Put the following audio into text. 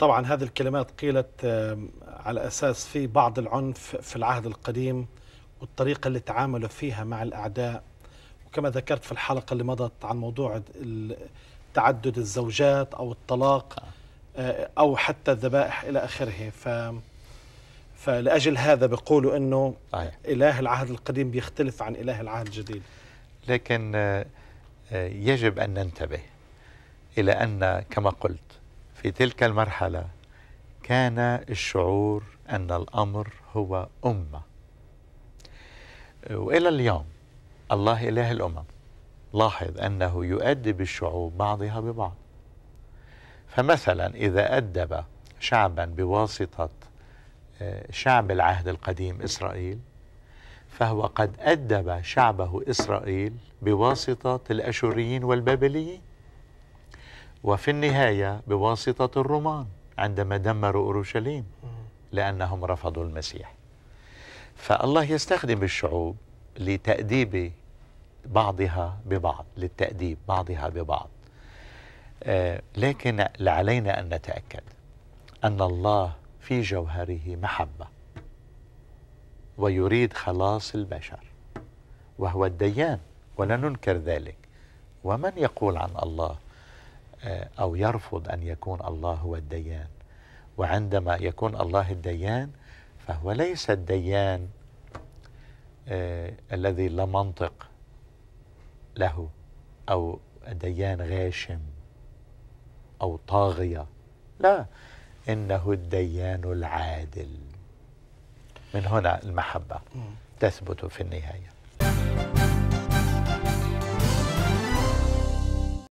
طبعا هذه الكلمات قيلت على أساس في بعض العنف في العهد القديم والطريقة اللي تعاملوا فيها مع الأعداء وكما ذكرت في الحلقة اللي مضت عن موضوع تعدد الزوجات أو الطلاق آه. آه، أو حتى الذبائح إلى آخره ف فلأجل هذا بيقولوا أنه صحيح. إله العهد القديم بيختلف عن إله العهد الجديد لكن آه، يجب أن ننتبه إلى أن كما قلت في تلك المرحلة كان الشعور أن الأمر هو أمة وإلى اليوم الله إله الأمم لاحظ أنه يؤدب الشعوب بعضها ببعض فمثلا إذا أدب شعبا بواسطة آه، شعب العهد القديم إسرائيل فهو قد أدب شعبه إسرائيل بواسطة الأشوريين والبابليين وفي النهاية بواسطة الرومان عندما دمروا أورشليم لأنهم رفضوا المسيح فالله يستخدم الشعوب لتأديب بعضها ببعض للتأديب بعضها ببعض آه، لكن علينا أن نتأكد أن الله في جوهره محبة ويريد خلاص البشر وهو الديان ولا ننكر ذلك ومن يقول عن الله آه، أو يرفض أن يكون الله هو الديان وعندما يكون الله الديان فهو ليس الديان آه، الذي لا منطق له أو ديان غاشم أو طاغية لا إنه الديان العادل من هنا المحبة تثبت في النهايه